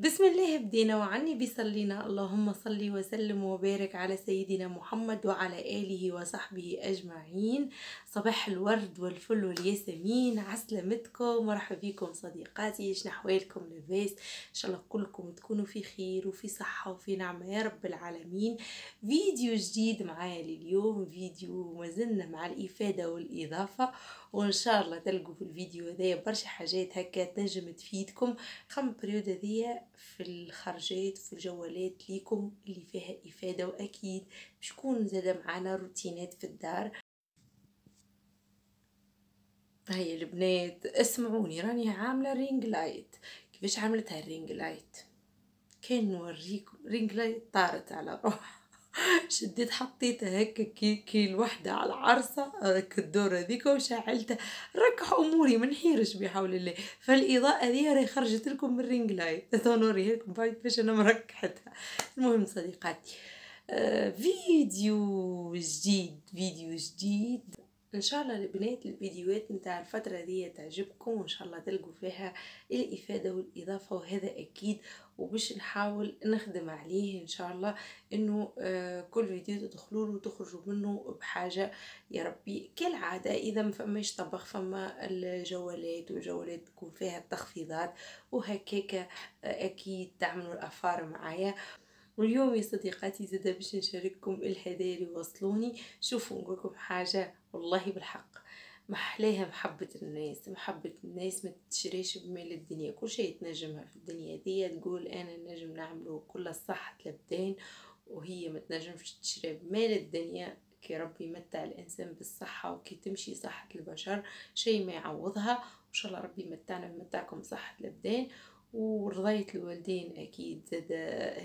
بسم الله بدينا وعني بيصلينا اللهم صلي وسلم وبارك على سيدنا محمد وعلى آله وصحبه أجمعين صباح الورد والفل والياسمين عسلامتكم مرحبا بكم صديقاتي شنو أحوالكم لاباس إن شاء الله كلكم تكونوا في خير وفي صحة وفي نعمة يا رب العالمين فيديو جديد معايا لليوم فيديو مازلنا مع الإفادة والإضافة وإن شاء الله تلقوا في الفيديو هذا برشا حاجات هكا تنجم تفيدكم خم بريودة ذي في الخرجات في الجولات ليكم اللي فيها إفادة وأكيد مش يكون زاد معانا روتينات في الدار هيا البنات اسمعوني راني عاملة رينج لايت كيفاش عملتها الرينج لايت كان نوريكم رينج لايت طارت على روحها شديت حطيتها هكا كي كي الوحدة على العرسة هذاك الدور هذيك وشعلتها ركح اموري من حيرش بحول الله فالاضاءة هذه راهي خرجت لكم من لايت تنوري لكم بعد باش انا مركحتها المهم صديقاتي آه فيديو جديد فيديو جديد ان شاء الله البنات الفيديوهات نتاع الفتره دي تعجبكم وان شاء الله تلقوا فيها الافاده والاضافه وهذا اكيد وباش نحاول نخدم عليه ان شاء الله انه آه، كل فيديو تدخلوا له وتخرجوا منه بحاجه يا ربي كالعاده اذا ما فماش طبخ فما الجوالات وجوالات تكون فيها التخفيضات وهكاك آه، اكيد تعملوا الافار معايا واليوم يا صديقاتي زادا باش نشارككم الهدايا اللي وصلوني شوفوا نقولكم حاجه والله بالحق محلاها محبة الناس محبة الناس ما تشريش بمال الدنيا كل شيء تنجمها في الدنيا دي تقول انا نجم نعمله كل الصحة لبدين وهي ما تنجمش تشري بمال الدنيا كي ربي يمتع الانسان بالصحة وكي تمشي صحة البشر شيء ما يعوضها وان شاء الله ربي يمتعنا ويمتعكم صحة الابدان ورضاية الوالدين اكيد زاد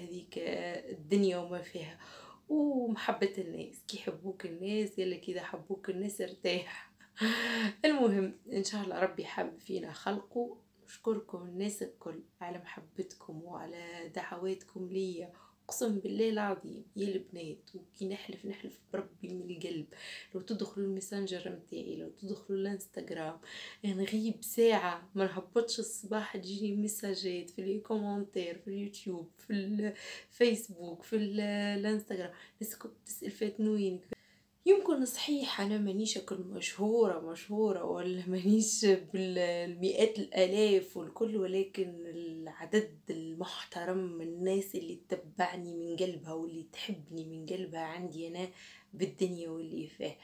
هذيك الدنيا وما فيها ومحبة الناس كي يحبوك الناس يلا كذا حبوك الناس ارتاح المهم ان شاء الله ربي حب فينا خلقه نشكركم الناس الكل على محبتكم وعلى دعواتكم ليا اقسم بالله العظيم يا البنات وكي نحلف نحلف بربي من القلب لو تدخلوا المسنجر متاعي لو تدخلوا الانستغرام نغيب ساعه ما نهبطش الصباح تجيني مساجات في لي كومونتير في اليوتيوب في الفيسبوك في الانستغرام ناس تسال فاتنوين يمكن صحيح انا مانيش اكل مشهورة مشهورة ولا مانيش بالمئات الالاف والكل ولكن العدد المحترم من الناس اللي تتبعني من قلبها واللي تحبني من قلبها عندي انا بالدنيا واللي فيه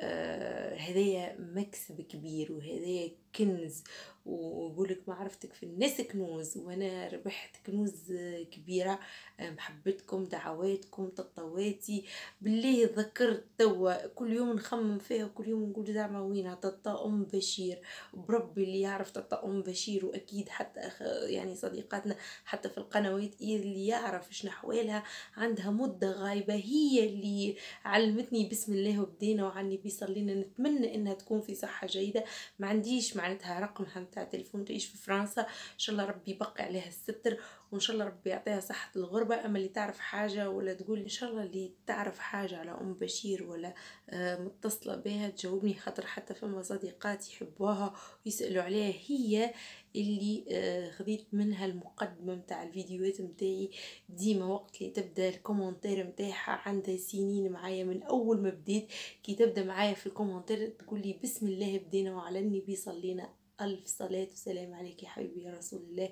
آه هذايا مكسب كبير وهذايا كنز ويقول لك معرفتك في الناس كنوز وانا ربحت كنوز كبيره محبتكم دعواتكم تطواتي بالله ذكرت توا كل يوم نخمم فيها كل يوم نقول زعما وينها تطا ام بشير بربي اللي يعرف تطا ام بشير واكيد حتى يعني صديقاتنا حتى في القنوات اللي يعرف شنو احوالها عندها مده غايبه هي اللي علمتني بسم الله وبدينا وعني بيصلينا نتمنى انها تكون في صحه جيده ما عنديش مع معناتها رقمها نتاع تليفون تعيش في فرنسا ان شاء الله ربي يبقى عليها الستر وان شاء الله ربي يعطيها صحة الغربة اما اللي تعرف حاجة ولا تقول ان شاء الله اللي تعرف حاجة على ام بشير ولا آه، متصلة بها تجاوبني خاطر حتى فما صديقات يحبوها ويسألوا عليها هي اللي آه، خذيت منها المقدمة متاع الفيديوهات متاعي ديما وقت اللي تبدا الكومنتير متاعها عندها سنين معايا من اول ما بديت كي تبدا معايا في الكومنتير تقول لي بسم الله بدينا وعلى النبي صلينا الف صلاه وسلام عليك يا حبيبي يا رسول الله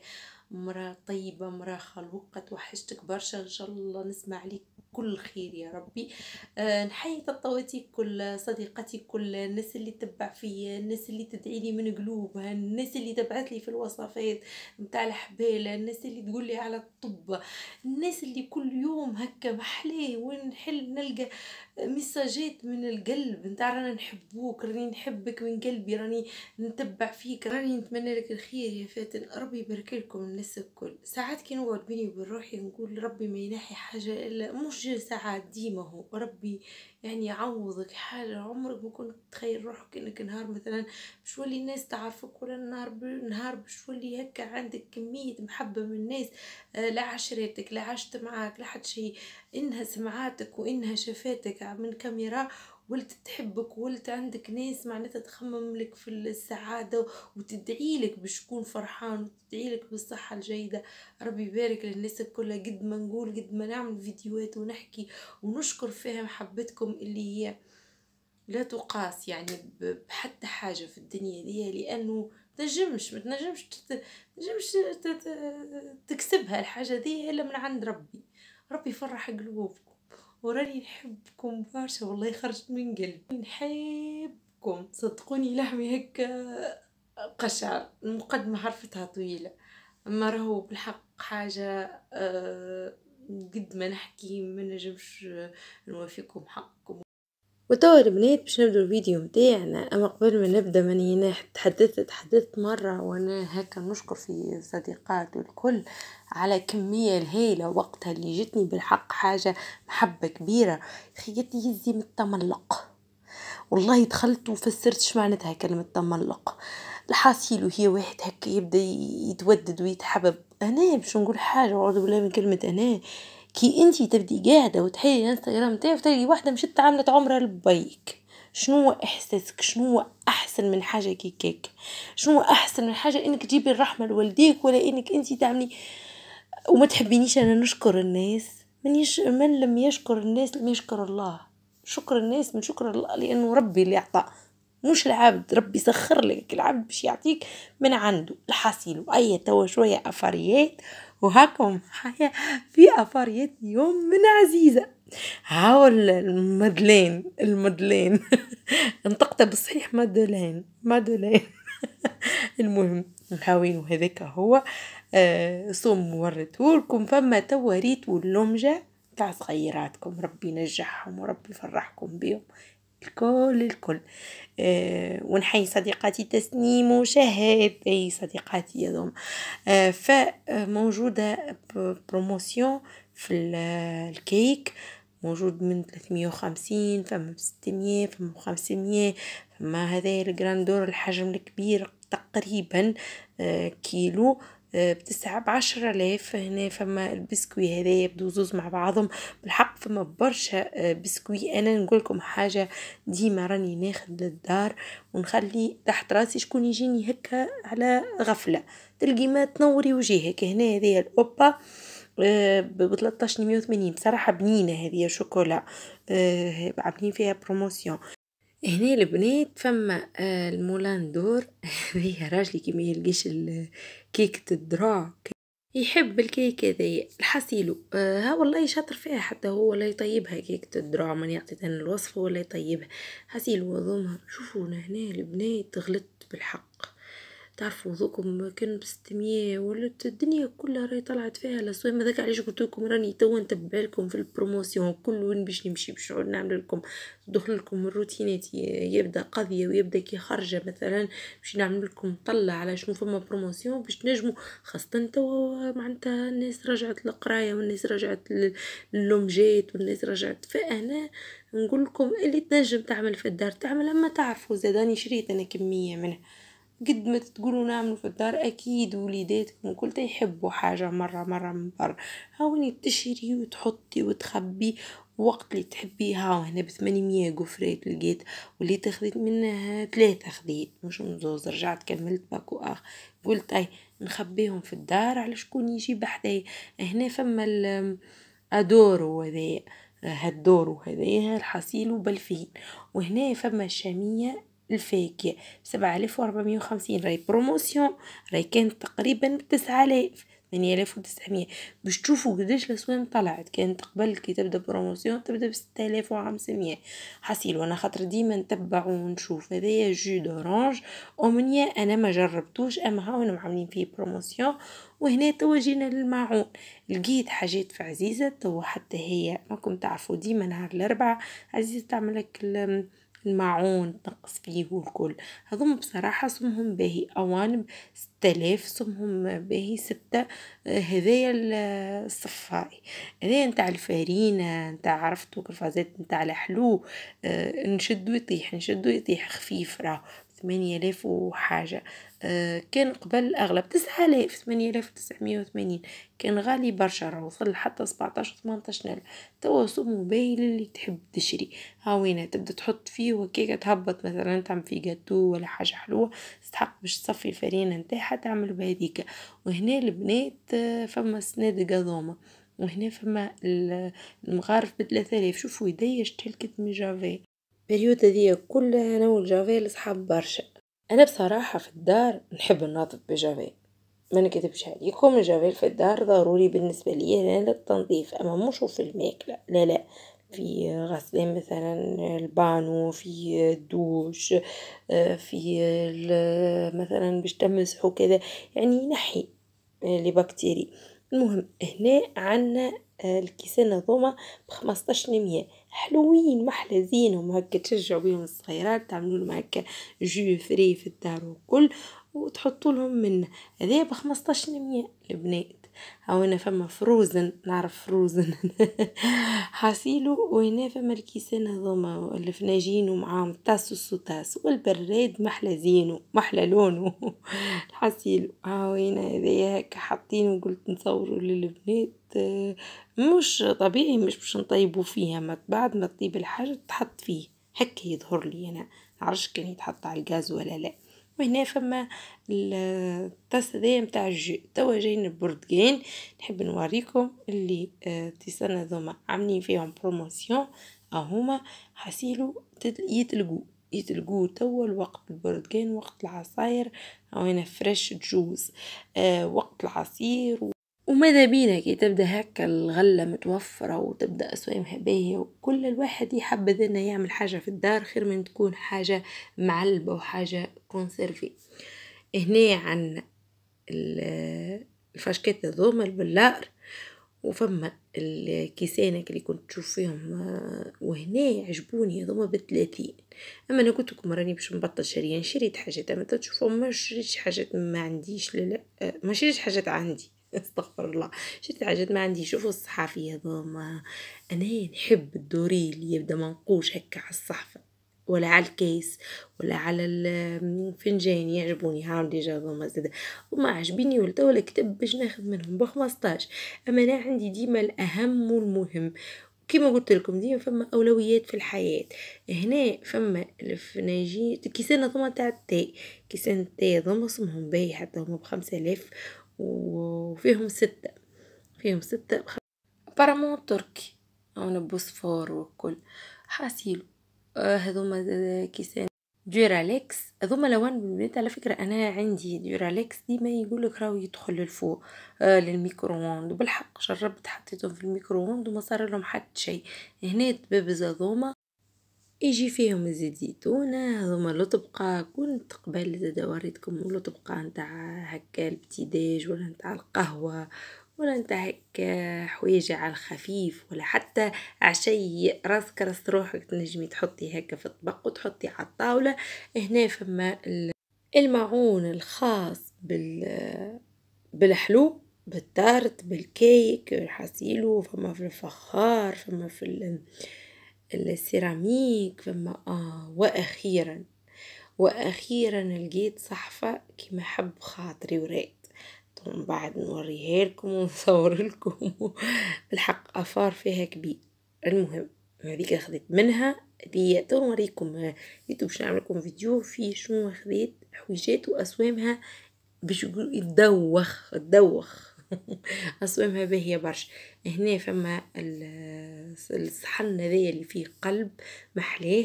مره طيبة مره خلوقة توحشتك برشا إن شاء الله نسمع عليك كل خير يا ربي آه، نحيي تطواتي كل صديقتي كل الناس اللي تتبع فيا الناس اللي تدعي لي من قلوبها الناس اللي تبعث لي في الوصفات نتاع الحبالة الناس اللي تقول لي على الطب الناس اللي كل يوم هكا محلاه ونحل نلقى ميساجات من القلب نتاع رانا نحبوك راني نحبك من قلبي راني نتبع فيك راني نتمنى لك الخير يا فاتن ربي يبارك لكم الناس الكل ساعات كي نقعد بيني وبين روحي نقول ربي ما ينحي حاجة إلا مش ساعات ديما هو ربي يعني يعوضك حاجة عمرك ما كنت تخيل روحك إنك نهار مثلا باش تولي الناس تعرفك ولا نهار نهار باش تولي هكا عندك كمية محبة من الناس آه، لا عشرتك لا عشت معاك لا حد شيء إنها سمعاتك وإنها شفاتك من كاميرا ولت تحبك ولت عندك ناس معناتها تخمم لك في السعادة وتدعي لك باش تكون فرحان وتدعي لك بالصحة الجيدة ربي يبارك للناس كلها قد ما نقول قد ما نعمل فيديوهات ونحكي ونشكر فيها محبتكم اللي هي لا تقاس يعني بحتى حاجة في الدنيا دي لأنه تنجمش ما تنجمش تنجمش تكسبها الحاجة دي إلا من عند ربي ربي يفرح قلوب وراني نحبكم برشا والله خرجت من قلبي نحبكم صدقوني لحمي هكا قشعر المقدمة حرفتها طويلة اما راهو بالحق حاجة آه، قد ما نحكي ما نجمش آه، نوافيكم حقكم وتوا البنات باش نبداو الفيديو متاعنا اما قبل ما نبدا ماني هنا تحدثت تحدثت مره وانا هكا نشكر في الصديقات والكل على كمية الهائلة وقتها اللي جتني بالحق حاجة محبة كبيرة خيتي يزي من التملق والله دخلت وفسرت اش معناتها كلمة تملق الحاصيل وهي واحد هكا يبدا يتودد ويتحبب انا باش نقول حاجة اعوذ بالله من كلمة انا كي انت تبدي قاعده وتحيي الانستغرام تاعك تلقي واحده مشت عملت عمره لبيك شنو احساسك شنو احسن من حاجه كيكيك شنو احسن من حاجه انك تجيبي الرحمه لوالديك ولا انك انت تعملي وما تحبينيش انا نشكر الناس من, يش... من لم يشكر الناس لم يشكر الله شكر الناس من شكر الله لانه ربي اللي اعطى مش العبد ربي سخر لك العبد باش يعطيك من عنده الحصيل واي توا شويه افريات وهاكم حياة في افاريت يوم من عزيزة هاو المدلين المدلين انطقت بصحيح مدلين مدلين المهم نحاوين وهذاك هو آه، صوم مورته لكم فما توريت واللمجة تاع صغيراتكم ربي ينجحهم وربي يفرحكم بيهم الكل الكل آه، ونحيي صديقاتي تسنيم وشهاب أي صديقاتي هذوما آه، فموجودة بروموسيون في الكيك موجود من 350 فما ب 600 فما ب 500 فما هذا الجراندور الحجم الكبير تقريبا آه، كيلو بتسعة بعشرة آلاف هنا فما البسكوي هذايا بدو زوز مع بعضهم بالحق فما برشا آه، بسكوي أنا نقولكم حاجة ديما راني ناخد للدار ونخلي تحت راسي شكون يجيني هكا على غفلة تلقي ما تنوري وجهك هنا هذايا الأوبا آه، ب وثمانين بصراحه بنينه هذه شوكولا آه، عاملين فيها بروموسيون هنا البنات فما آه، المولان دور هذايا راجلي كي ما يلقيش كيكة الدراع يحب الكيك هذايا الحصيلو آه، ها والله شاطر فيها حتى هو لا يطيبها كيكة الدراع من الوصف هو ولا يطيبها حسيلو وضمها شوفونا هنا البنات غلطت بالحق تعرفوا ذوكم كان 600 ولات الدنيا كلها راهي طلعت فيها الاسوام هذاك علاش قلت لكم راني توا نتبع لكم في البروموسيون كل وين باش نمشي باش نعمل لكم دخل لكم الروتينات يبدا قضيه ويبدا كي خرجه مثلا باش نعمل لكم طلع على شنو فما بروموسيون باش نجموا خاصه توا معناتها الناس رجعت للقرايه والناس رجعت للومجيت والناس رجعت فانا نقول لكم اللي تنجم تعمل في الدار تعمل اما تعرفوا زاداني شريت انا كميه منه قد ما تقولوا نعملوا في الدار اكيد وليداتكم الكل يحبوا حاجه مره مره من برا هاوني تشري وتحطي وتخبي وقت اللي تحبيها وهنا بثمانمية قفرات لقيت واللي خذيت منها ثلاثة خذيت مش مزوز رجعت كملت باكو اخ قلت اي نخبيهم في الدار على شكون يجي بحدي هنا فما الادورو هاد هالدورو هذايا الحصيل وبلفين وهنا فما الشامية الفاكهة سبعة آلاف وربعمية وخمسين راهي بروموسيون راهي كانت تقريبا تسعة آلاف ثمانية آلاف وتسعمية باش تشوفوا قداش لسوان طلعت كانت قبل كي تبدا بروموسيون تبدا بستة آلاف وخمسمية حصيل وأنا خاطر ديما نتبع ونشوف هذايا جو دورانج أمنية أنا ما جربتوش أما هاو عاملين فيه بروموسيون وهنا توا جينا للماعون لقيت حاجات في عزيزة توا حتى هي ماكم تعرفوا ديما نهار الأربعة عزيزة تعملك الماعون تنقص فيه والكل هذوما بصراحة سمهم باهي أوانب ستلاف سمهم باهي ستة آه، هذايا آه، الصفاري هذايا نتاع الفارينة آه، نتاع عرفتو كرفازات نتاع الحلو نشدو يطيح نشدو يطيح خفيف راه ثمانية آلاف وحاجة أه كان قبل أغلب تسعة آلاف ثمانية آلاف وتسعمية وثمانين كان غالي برشا وصل حتى سبعتاش وثمانتاش ألف توا سوق موبايل اللي تحب تشري هاوينا تبدا تحط فيه وكيكا تهبط مثلا تعمل في جاتو ولا حاجة حلوة تستحق باش تصفي الفرينة نتاعها تعمل بهذيك وهنا البنات آه، فما سناد قضومة وهنا فما المغارف بثلاثة آلاف شوفوا يدي شتحل من جافي البريود هذه كلها انا والجافي صحاب برشا انا بصراحة في الدار نحب ننظف بجافيل ما نكذبش عليكم الجافيل في الدار ضروري بالنسبة ليا للتنظيف اما مش في الماكلة لا لا في غسلان مثلا البانو في الدوش في مثلا باش تمسحو كذا يعني ينحي بكتيري المهم هنا عنا الكيسان هذوما بخمسطاش 15 حلوين هما هكا تشجعوا بيهم الصغيرات تعملوا لهم هكا جو فري في الدار وكل وتحطوا لهم من هذا ب 15 البنات او انا فما فروزن نعرف فروزن حصيلو وهنا فما الكيسان هذوما الفناجين ومعاهم تاسوس وتاس والبراد محلى زينو محلى لونو الحصيلو ها هنا هذايا هكا حاطينو قلت نصوروا للبنات مش طبيعي مش باش نطيبوا فيها ما بعد ما تطيب الحاجه تحط فيه هكا يظهر لي انا معرفش كان يتحط على الغاز ولا لا وهنا فما التصدية متاع الجو توا جايين البرتقال نحب نوريكم اللي آه، تيسنا ذوما عاملين فيهم بروموسيون هما حسيلو يتلقوا يتلقوا توا الوقت البرتقال وقت العصاير هنا فريش جوز وقت العصير وماذا بينا كي تبدا هكا الغلة متوفرة وتبدا أسوامها باهية وكل الواحد يحبذ انه يعمل حاجة في الدار خير من تكون حاجة معلبة وحاجة كونسيرفي هنا عن الفشكات الضوم البلار وفما الكيسانك اللي كنت تشوف فيهم آه، وهنا عجبوني هذوما بثلاثين اما انا قلت لكم راني باش نبطل شريان شريت حاجات اما تشوفوا ما شريتش حاجات ما عنديش لا آه، ما شريتش حاجات عندي استغفر الله شفت عجد ما عندي شوفوا الصحافي هذوما انا نحب الدوري اللي يبدا منقوش هكا على الصحفه ولا على الكيس ولا على الفنجان يعجبوني هاو ديجا هذوما زاد وما عجبيني ولا كتب باش ناخذ منهم ب 15 اما انا عندي ديما الاهم والمهم كما قلت لكم ديما فما اولويات في الحياه هنا فما الفناجي كيسان ضمه تاع التاي كيسان التاي ضمه اسمهم باهي حتى هما ب 5000 وفيهم ستة فيهم ستة بارامون تركي هون بوسفور وكل حاسيلو آه، هذوما كيسان ديوراليكس هذوما لوان بالبنات على فكرة أنا عندي ديوراليكس ديما يقولك راهو يدخل للفوق آه للميكرووند بالحق جربت حطيتهم في الميكرووند وما صار لهم حتى شيء هنا تبابز هذوما يجي فيهم زيت زيتونه هذوما لطبقه كون تقبل زادا وريتكم لطبقه نتاع هكا الابتداج ولا نتاع القهوه ولا نتاع هكا حوايج على الخفيف ولا حتى عشي راسك راس روحك تنجمي تحطي هكا في الطبق وتحطي على الطاوله هنا فما المعون الخاص بال بالحلو بالتارت بالكيك الحصيلو فما في الفخار فما في السيراميك فما آه وأخيرا وأخيرا لقيت صحفة كما حب خاطري وريت من بعد نوريها لكم ونصور لكم بالحق افار فيها كبير المهم هذيك خذيت منها هي تو نوريكم آه، يوتيوب باش نعمل لكم فيديو فيه شنو خذيت حويجات واسوامها باش يقولوا يدوخ تدوخ اصوامها باهية برشا هنا فما الصحن هذايا اللي فيه قلب محلاه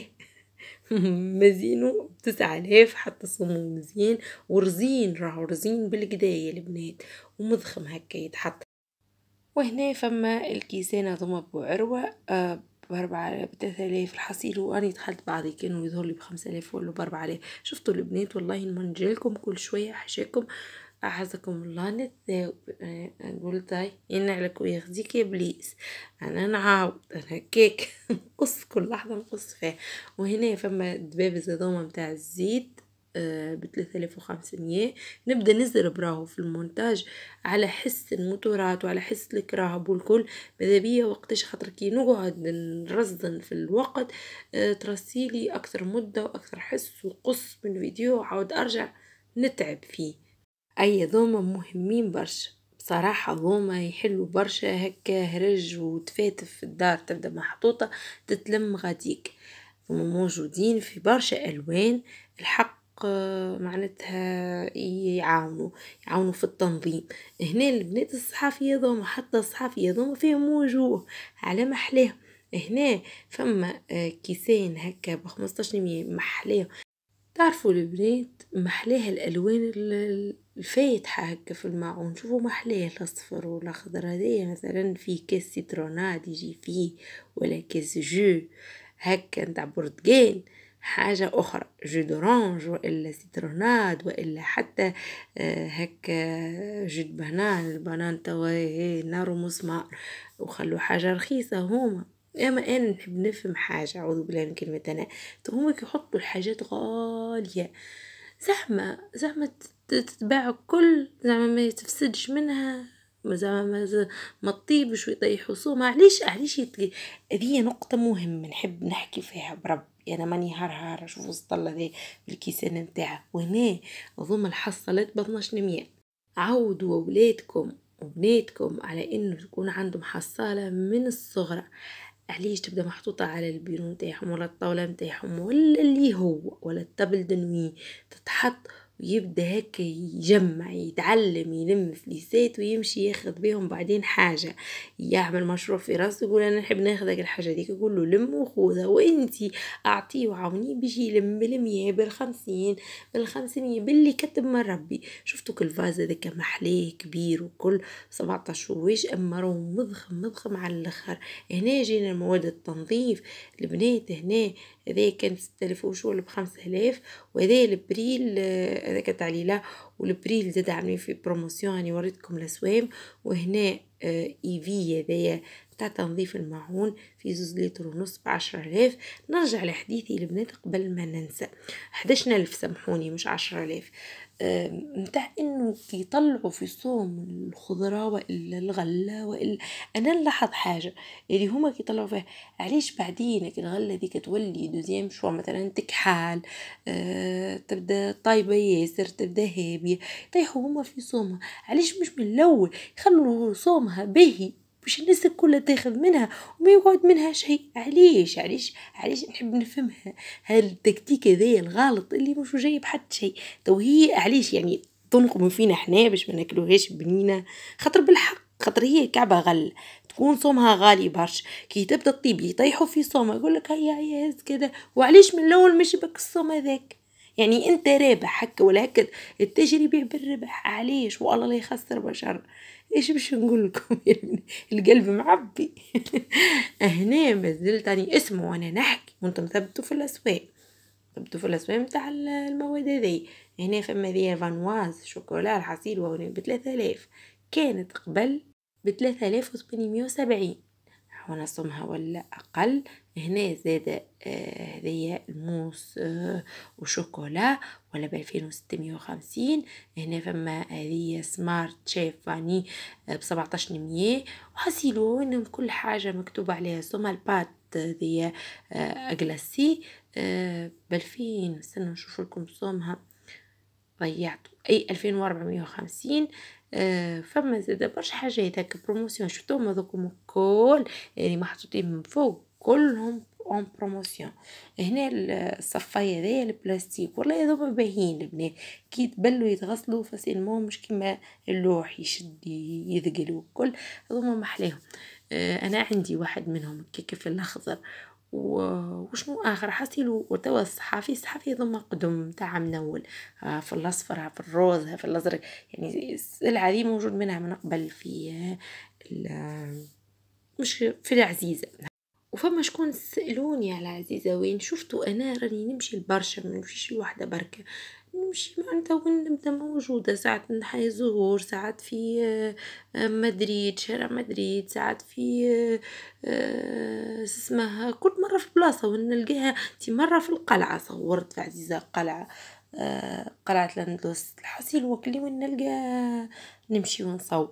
مزينو تسعة آلاف حتى صمو مزيان ورزين راهو رزين يا البنات ومضخم هكا يتحط وهنا فما الكيسان ضم بوعروة آه بأربعة بثلاثة آلاف الحصيل وأني دخلت بعضي كانوا يظهر لي بخمسة آلاف ولا بأربعة آلاف شفتوا البنات والله نمنجلكم كل شوية حشاكم أعزكم الله نتذاوب آه، نقول تاي ينعلك يا إبليس أنا نعاود أنا هكاك نقص كل لحظة نقص فيها وهنا فما دباب هذوما متاع الزيت آه، ب 3500 نبدا نزرب راهو في المونتاج على حس الموتورات وعلى حس الكراهب والكل ماذا بيا وقتاش خاطر كي نقعد نرزن في الوقت آه، ترسيلي اكثر مده واكثر حس وقص من فيديو عاود ارجع نتعب فيه أي ذوما مهمين برشا بصراحة ذوما يحلوا برشا هكا هرج وتفاتف في الدار تبدا محطوطة تتلم غاديك ثم موجودين في برشا ألوان الحق آه، معناتها يعاونوا يعاونوا في التنظيم هنا البنات الصحافية ذوما حتى الصحافية ذوما فيهم وجوه على محلاهم هنا فما آه، كيسين هكا بخمستاشر مية محلاه تعرفوا البنات محلاها الألوان الفايتحة هكا في الماعون شوفوا محلاه الأصفر والأخضر هذايا مثلا في كاس سيترونات يجي فيه ولا كاس جو هكا نتاع برتقال حاجة أخرى جو دورانج وإلا سيتروناد وإلا حتى آه، هكا جو بنان البنان توا نار مسمار وخلو حاجة رخيصة هما اما انا نحب نفهم حاجه اعوذ بالله من كلمه انا هما يحطوا الحاجات غاليه زحمه زحمه تتباع كل زعما ما يتفسدش منها زعما ما ما تطيبش ويطيحوا صومها علاش علاش هذه نقطه مهمه نحب نحكي فيها برب انا يعني ماني هار شوف وسط الله ذي بالكيسان نتاعها وهنا ضم الحصلات ب 12 عودوا اولادكم وبناتكم على انه تكون عندهم حصاله من الصغرى علاش تبدا محطوطه على البيرو نتاعهم ولا الطاوله نتاعهم ولا اللي هو ولا التابل دنوي تتحط ويبدا هكا يجمع يتعلم يلم فليسات ويمشي ياخذ بيهم بعدين حاجة يعمل مشروع في راسه يقول أنا نحب ناخذ الحاجة هذيك يقول له لم وخذها وانتي أعطيه وعاونيه بيجي يلم بالمية بالخمسين بالخمسمية باللي كتب من ربي شفتوا كل فاز هذاك محلاه كبير وكل سبعتاش واش أما راهو مضخم مضخم على الآخر هنا جينا مواد التنظيف البنات هنا هذايا كان ستلاف وشغل بخمس الاف وهذايا البريل آه، هذاك تاع ليلا والبريل زاد عاملين فيه بروموسيون راني يعني وريتكم الاسوام وهنا آه، ايفي هذايا تاع تنظيف المعون في زوز لتر ونص بعشرة آلاف نرجع لحديثي البنات قبل ما ننسى حداشنا ألف سامحوني مش عشرة آلاف نتاع انه يطلعوا في صوم الخضرة والا الغلة والا انا نلاحظ حاجة اللي هما كيطلعوا فيها علاش بعدين الغلة ذيك تولي دوزيام شوا مثلا تكحال أه تبدا طايبة ياسر تبدا هابية يطيحوا هما في صومها علاش مش من الاول يخلوا صومها باهي باش الناس الكل تاخذ منها وما يقعد منها شيء علاش علاش علاش نحب نفهمها هالتكتيك هذا الغلط اللي مش جايب حد شيء تو هي علاش يعني تنقموا فينا حنا باش ما ناكلوهاش بنينه خاطر بالحق خاطر هي كعبه غل تكون صومها غالي برشا كي تبدا تطيب يطيحوا في صومها يقول لك هيا هيا هز كذا وعلاش من الاول مش بك الصوم هذاك يعني انت رابح هكا ولا هكا التجربه بالربح علاش والله لا يخسر بشر ايش باش نقول لكم القلب معبي هنا مازلت راني اسمه وانا نحكي وانتم ثبتوا في الاسواق ثبتوا في الاسواق نتاع المواد هذه هنا فما ذي فانواز شوكولا الحصير وهنا بثلاثة آلاف كانت قبل بثلاثة آلاف ونصمها ولا أقل هنا زاد آه، هذيا الموس آه، وشوكولا ولا بألفين 2650 هنا فما هذه سمارت شيف فاني آه، بسبعتاش نمية وحسيلو ان كل حاجة مكتوبة عليها سوما البات اغلاسي ب بألفين نستنى نشوف لكم صومها ضيعت أي ألفين آه، فما زاد برشا حاجات هكا بروموسيون شفتوهم هذوكم الكل يعني محطوطين من فوق كلهم اون بروموسيون هنا الصفايه هذيا البلاستيك والله هذوما باهيين البنات كي تبلوا يتغسلوا مو مش كيما اللوح يشد يذقل وكل هذوما محلاهم آه، انا عندي واحد منهم كيف الاخضر وشنو اخر لو وتوا الصحافي الصحافي يضم قدم تاع منول آه، في الاصفر في الروز في الازرق يعني السلعه دي موجود منها من قبل في مش في العزيزه وفما شكون سالوني على عزيزه وين شفتو انا راني نمشي لبرشا ما نمشيش لوحده بركه نمشي معناتها وين نبدا موجودة ساعات نحي زهور ساعات في آه، مدريد شارع مدريد ساعات في آه، اسمها كل مرة في بلاصة وين نلقاها تي مرة في القلعة صورت في عزيزة قلعة آه، قلعة الأندلس الحسين هو وين نلقى نمشي ونصور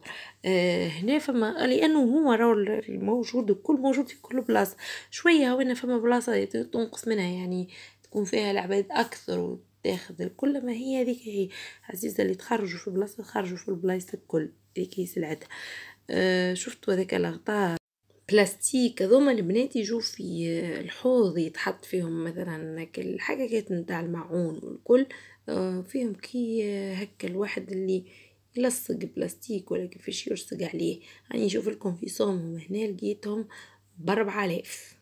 هنا فما لأنه هو راهو الموجود الكل موجود في كل بلاصة شوية هنا فما بلاصة تنقص منها يعني تكون فيها العباد أكثر تاخذ كل ما هي هذيك هي عزيزه اللي تخرجوا في بلاصه تخرجوا في البلايص الكل هذيك هي سلعتها آه شفتوا هذاك الغطاء بلاستيك هذوما البنات يجوا في آه، الحوض يتحط فيهم مثلا الحاجات نتاع المعون والكل آه فيهم كي هكا آه، الواحد اللي يلصق بلاستيك ولا كيفاش يلصق عليه راني يعني نشوف لكم في صومهم هنا لقيتهم ب 4000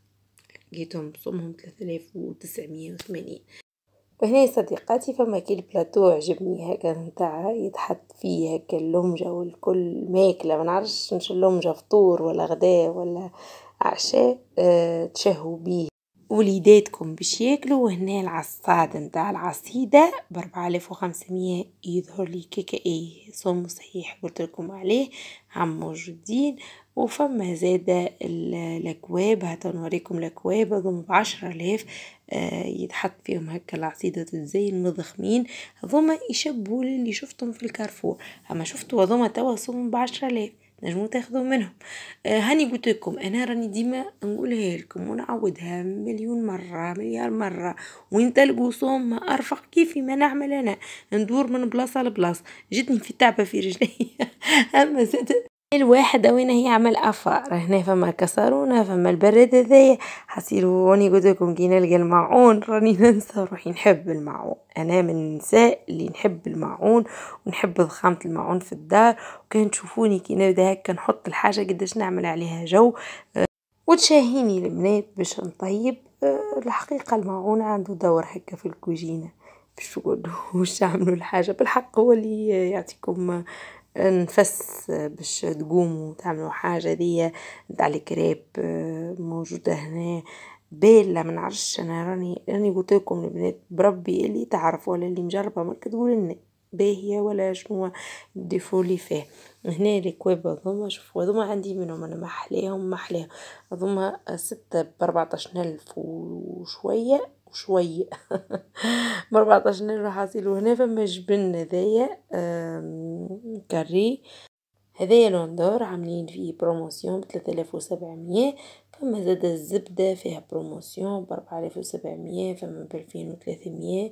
لقيتهم صومهم 3980 وتسعمية وثمانين وهنا يا صديقاتي فما كي البلاطو عجبني هكا نتاع يتحط فيه هكا اللمجة والكل ماكلة ما نعرفش مش اللمجة فطور ولا غداء ولا عشاء آه، تشهوا بيه. وليداتكم باش ياكلوا هنا العصاد نتاع العصيدة ب 4500 يظهر لي كيكائي صوم صحيح قلتلكم عليه هم موجودين وفما زادة الاكواب هتا نوريكم الاكواب هذوما بعشرة الاف آه، يتحط فيهم هكا العصيدة تتزين مضخمين هذوما يشبوا اللي شفتهم في الكارفور اما شفتوا هذوما توا صوم بعشرة الاف تنجمو تاخذوا منهم آه، هاني قلت لكم انا راني ديما نقولها لكم ونعودها مليون مره مليار مره وين تلقوا صوم ما ارفق كيف ما نعمل انا ندور من بلاصه لبلاصه جتني في تعبه في رجلي اما زاد الواحد هي عمل أفار هنا فما كسرونة فما البراد هذايا حسيرو راني قلت لكم كي نلقى الماعون راني ننسى روحي نحب الماعون انا من النساء اللي نحب الماعون ونحب ضخامه الماعون في الدار وكان تشوفوني كي نبدا هكا نحط الحاجه قداش نعمل عليها جو آه، وتشاهيني البنات باش نطيب آه، الحقيقه الماعون عنده دور هكا في الكوجينه باش تقولوا واش عملوا الحاجه بالحق هو اللي يعطيكم نفس باش تقوموا تعملوا حاجه دي نتاع الكريب آه، موجوده هنا بيلا ما نعرفش انا راني راني قلت لكم البنات بربي اللي تعرف ولا اللي مجربه ما تقول لنا باهيه ولا شنو الديفو اللي فيه هنا الكواب هذوما شوفوا هذوما عندي منهم انا محليهم محليهم هذوما ستة باربعتاش الف وشويه شوي بربعطاش نيرو حاصلو هنا فما جبن هذايا كاري هذايا لوندور عاملين فيه بروموسيون بثلاثة الاف وسبعمية فما زاد الزبدة فيها بروموسيون باربعة الاف وسبعمية فما بالفين وثلاثمية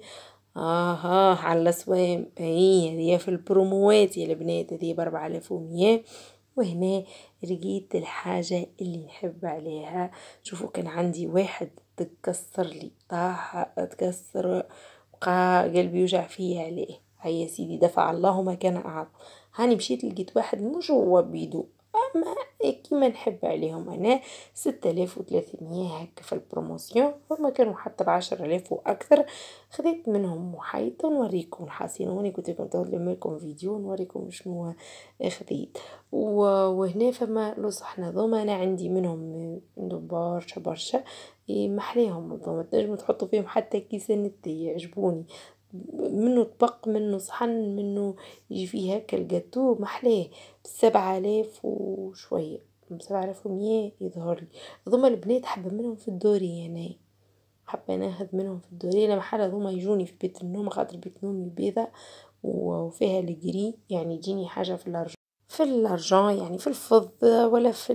اها على السوام هي هذه في البروموات يا البنات هذه ب الاف وهنا لقيت الحاجة اللي نحب عليها شوفوا كان عندي واحد تكسر لي طاح تكسر بقى قلبي يوجع فيا عليه هيا سيدي دفع الله ما كان أعظم هاني مشيت لقيت واحد مش هو بيدو ما كيما نحب عليهم انا 6300 الاف هكا في البروموسيون هما كانوا حتى بعشر الاف واكثر خذيت منهم محيط نوريكم الحاصل هوني قلت لكم تو لكم فيديو نوريكم شنو خذيت وهنا فما صحنا ضوما انا عندي منهم عندهم برشا برشا محليهم الضوما تنجموا تحطوا فيهم حتى كيسان يعجبوني منه طبق منه صحن منه يجي فيه هكا الجاتو محلاه بسبعة آلاف وشوية بسبعة آلاف ومية يظهر لي هذوما البنات حابة منهم في الدوري انايا حابة ناخذ منهم في الدوري لما حالة هذوما يجوني في بيت النوم خاطر بيت نومي بيضة وفيها الجري يعني يجيني حاجة في الارجون في الارجون يعني في الفضة ولا في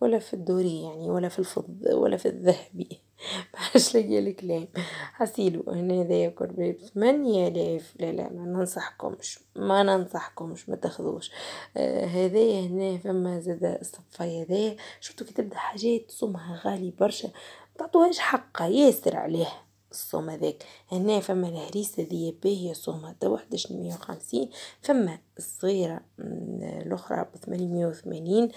ولا في الدوري يعني ولا في الفض ولا في الذهبي بقاش لقي الكلام حسيلو هنا هذايا قرب ثمانية آلاف لا لا ما ننصحكمش ما ننصحكمش ما تاخذوش آه هذايا هنا فما زاد الصفاية ذا شفتو كي تبدا حاجات سمها غالي برشا متعطوهاش حقها ياسر عليها الصوم هذاك هنا فما الهريسة ذي باهية صومها توا حداش مية وخمسين فما الصغيرة الأخرى بثمانمية وثمانين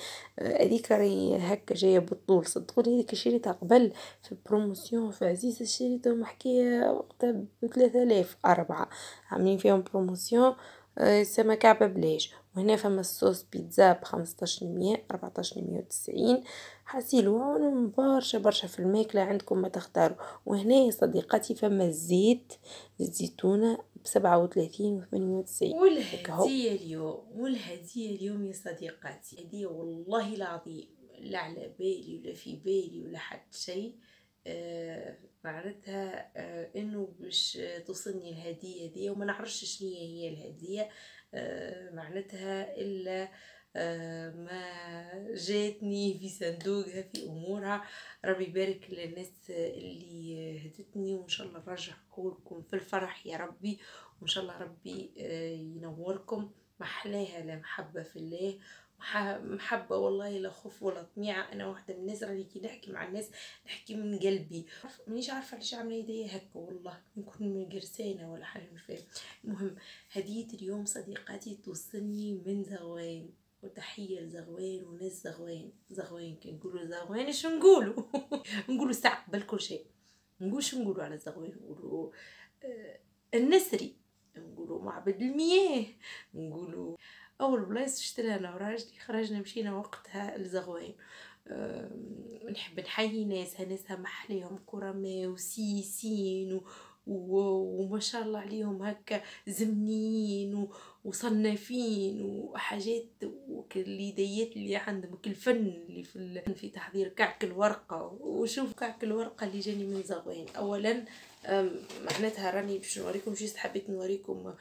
هذيك راهي هكا جاية بالطول صدقوني هذيك شريتها قبل في بروموسيون في عزيزة شريتهم حكاية وقتها بثلاثة آلاف أربعة عاملين فيهم بروموسيون آه، سما كعبة بلاش وهنا فما الصوص بيتزا بخمسطاش نمية أربعطاش نمية وتسعين حاسين هون برشا برشا في الماكلة عندكم ما تختاروا وهنا يا صديقاتي فما الزيت الزيتونة بسبعة وثلاثين وثمانية وتسعين والهدية اليوم والهدية اليوم يا صديقاتي هدية والله العظيم لا على بالي ولا في بالي ولا حتى شيء آه، معناتها آه انه باش توصلني الهدية دي وما نعرفش شنو هي الهدية آه معناتها الا آه آه، ما جاتني في صندوقها في امورها ربي يبارك للناس اللي هدتني وان شاء الله نرجع قولكم في الفرح يا ربي وان شاء الله ربي آه، ينوركم محلاها لا محبه في الله محبة والله لا خوف ولا طميعة أنا واحدة من الناس راني كي نحكي مع الناس نحكي من قلبي مانيش عارفة علاش عاملة يديا هكا والله نكون من قرسانة ولا حاجة مش فاهمة المهم هدية اليوم صديقاتي توصلني من زوين وتحية لزغوان وناس زغوان زغوان كي نقولوا زغوان اش نقولوا نقولوا ساعة قبل كل شيء شو نقولوا على زغوان نقولوا آه النسري نقولوا معبد المياه نقولوا اول بلايص شتلها انا وراجلي خرجنا مشينا وقتها لزغوان أه نحب نحيي ناسها ناسها محليهم كرماء وسيسين و... وما شاء الله عليهم هكا زمنيين وصنافين وحاجات واليديات اللي عندهم كالفن اللي في في تحضير كعك الورقة وشوف كعك الورقة اللي جاني من زغوين أولا معناتها راني باش نوريكم جيست حبيت نوريكم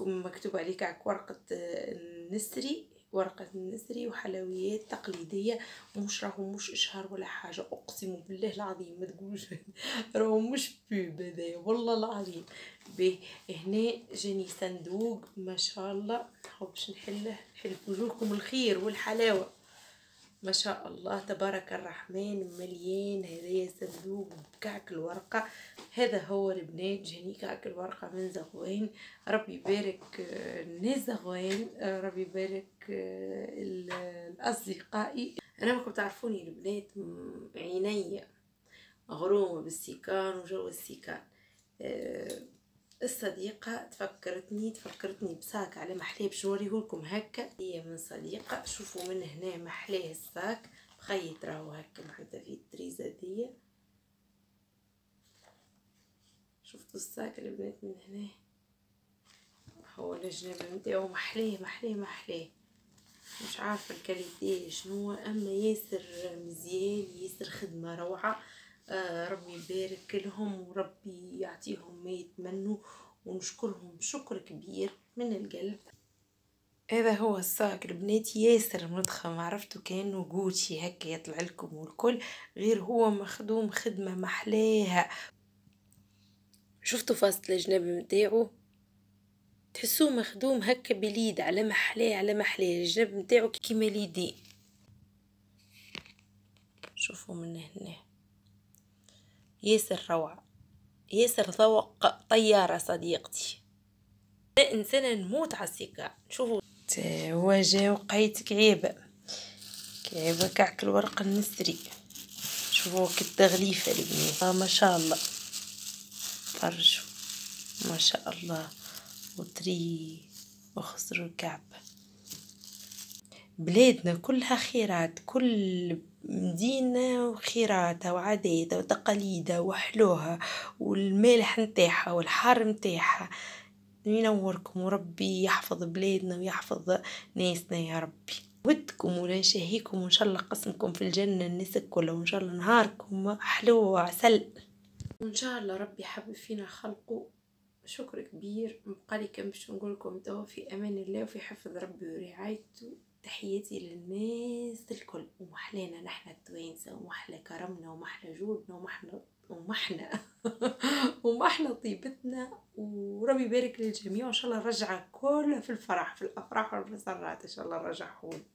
مكتوب عليه كعك ورقة آه، النسري ورقة النسري وحلويات تقليدية مش راهم مش إشهار ولا حاجة أقسم بالله العظيم ما تقولش راهم مش بوب هذايا والله العظيم به هنا جاني صندوق ما شاء الله هو باش نحله نحل وجوهكم الخير والحلاوة ما شاء الله تبارك الرحمن مليان هذايا صندوق كعك الورقة هذا هو البنات جاني كعك الورقة من زغوان ربي يبارك آه، الناس زغوان آه، ربي يبارك آه، الأصدقائي أنا راكم تعرفوني البنات عينيا مغرومه بالسيكان وجو السيكان الصديقة تفكرتني تفكرتني بساك على محلاه بجوري نوريهولكم هكا هي من صديقة شوفوا من هنا محلاه الساك بخيط راهو هكا محيطة فيه التريزة دي شفتوا الساك البنات من هنا هو الجناب نتاعو محلاه محلاه محلاه مش عارفة الكاليتي شنو أما ياسر مزيان ياسر خدمة روعة آه، ربي يبارك لهم وربي يعطيهم ما يتمنوا ونشكرهم شكر كبير من القلب هذا هو الساك البنات ياسر ما عرفتو كانو جوتشي هكا يطلع لكم والكل غير هو مخدوم خدمه محلاها شفتوا فاصل الجناب نتاعو تحسوه مخدوم هكا بليد على محلاه على محلاه الجناب نتاعو كيما ليدي شوفوا من هنا ياسر روعة ياسر ذوق طيارة صديقتي لا إنسانة نموت على السكة نشوفوا هو جا وقعيت كعيبة كعيبة كعك الورق النسري شوفوا كالتغليفة آه ما شاء الله فرشوا ما شاء الله وطري وخسروا الكعبة بلادنا كلها خيرات كل مدينة وخيراتها وعاداتها وتقاليدها وحلوها والمالح نتاعها والحار نتاعها ينوركم وربي يحفظ بلادنا ويحفظ ناسنا يا ربي ودكم ولا شهيكم وان شاء الله قسمكم في الجنة الناس الكل وان شاء الله نهاركم حلو وعسل وان شاء الله ربي حب فينا خلقه شكر كبير مبقالي كان باش نقولكم توا في امان الله وفي حفظ ربي ورعايته تحياتي للناس الكل ومحلانا نحن التوانسة ومحلى كرمنا ومحلى جودنا ومحلى ومحنا ومحنا طيبتنا وربي يبارك للجميع وان شاء الله نرجع كلها في الفرح في الافراح والمسرات ان شاء الله رجعهم